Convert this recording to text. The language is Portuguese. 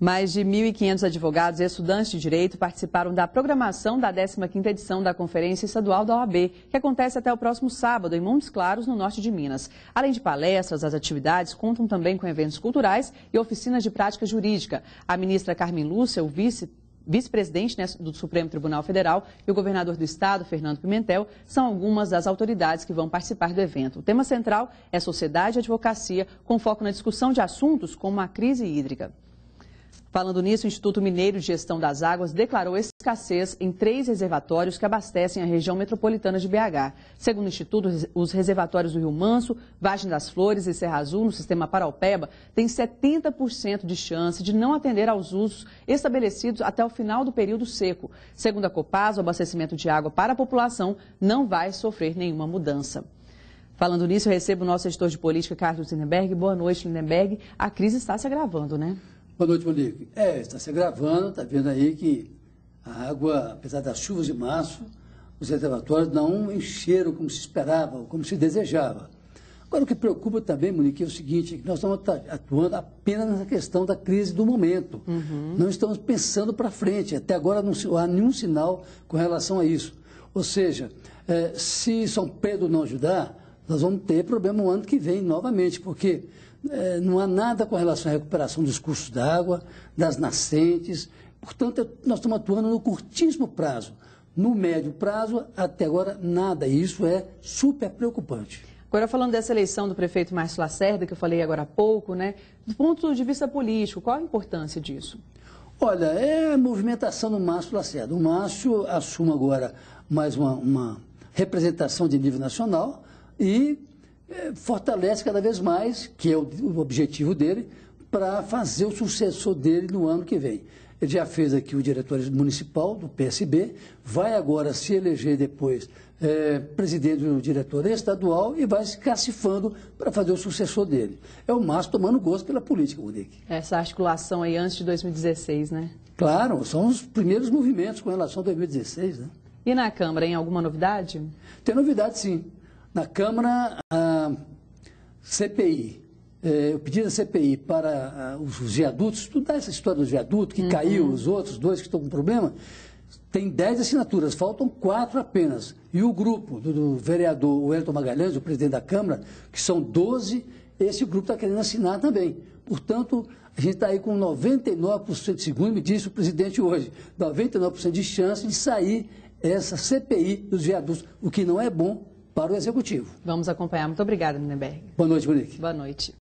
Mais de 1.500 advogados e estudantes de direito participaram da programação da 15ª edição da Conferência Estadual da OAB, que acontece até o próximo sábado em Montes Claros, no norte de Minas. Além de palestras, as atividades contam também com eventos culturais e oficinas de prática jurídica. A ministra Carmen Lúcia, o vice vice-presidente né, do Supremo Tribunal Federal e o governador do estado, Fernando Pimentel, são algumas das autoridades que vão participar do evento. O tema central é sociedade e advocacia, com foco na discussão de assuntos como a crise hídrica. Falando nisso, o Instituto Mineiro de Gestão das Águas declarou escassez em três reservatórios que abastecem a região metropolitana de BH. Segundo o Instituto, os reservatórios do Rio Manso, Vargem das Flores e Serra Azul, no sistema Paraupeba, têm 70% de chance de não atender aos usos estabelecidos até o final do período seco. Segundo a Copasa, o abastecimento de água para a população não vai sofrer nenhuma mudança. Falando nisso, eu recebo o nosso editor de política, Carlos Lindenberg. Boa noite, Lindenberg. A crise está se agravando, né? Boa noite, Monique. É, está se gravando, está vendo aí que a água, apesar das chuvas de março, os reservatórios não encheram como se esperava, como se desejava. Agora, o que preocupa também, Monique, é o seguinte, é que nós estamos atuando apenas na questão da crise do momento. Uhum. Não estamos pensando para frente. Até agora não há nenhum sinal com relação a isso. Ou seja, é, se São Pedro não ajudar, nós vamos ter problema no ano que vem novamente, porque é, não há nada com relação à recuperação dos cursos d'água, das nascentes. Portanto, é, nós estamos atuando no curtíssimo prazo. No médio prazo, até agora, nada. E isso é super preocupante. Agora, falando dessa eleição do prefeito Márcio Lacerda, que eu falei agora há pouco, né? do ponto de vista político, qual a importância disso? Olha, é a movimentação do Márcio Lacerda. O Márcio assume agora mais uma, uma representação de nível nacional, e eh, fortalece cada vez mais, que é o, o objetivo dele, para fazer o sucessor dele no ano que vem. Ele já fez aqui o diretor municipal do PSB, vai agora se eleger depois é, presidente do diretor estadual e vai se cacifando para fazer o sucessor dele. É o Márcio tomando gosto pela política, Monique. Essa articulação aí antes de 2016, né? Claro, são os primeiros movimentos com relação a 2016, né? E na Câmara, em alguma novidade? Tem novidade, sim. Na Câmara, a CPI, eh, o pedido da CPI para ah, os viadutos, estudar essa história do viaduto, que uhum. caiu, os outros dois que estão com problema, tem 10 assinaturas, faltam quatro apenas. E o grupo do, vereador Wellington Magalhães, o presidente da Câmara, que são 12, esse grupo está querendo assinar também. Portanto, a gente está aí com 99%, segundo me disse o presidente hoje, 99% de chance de sair essa CPI dos viadutos, o que não é bom para o Executivo. Vamos acompanhar. Muito obrigada, Mineberg. Boa noite, Monique. Boa noite.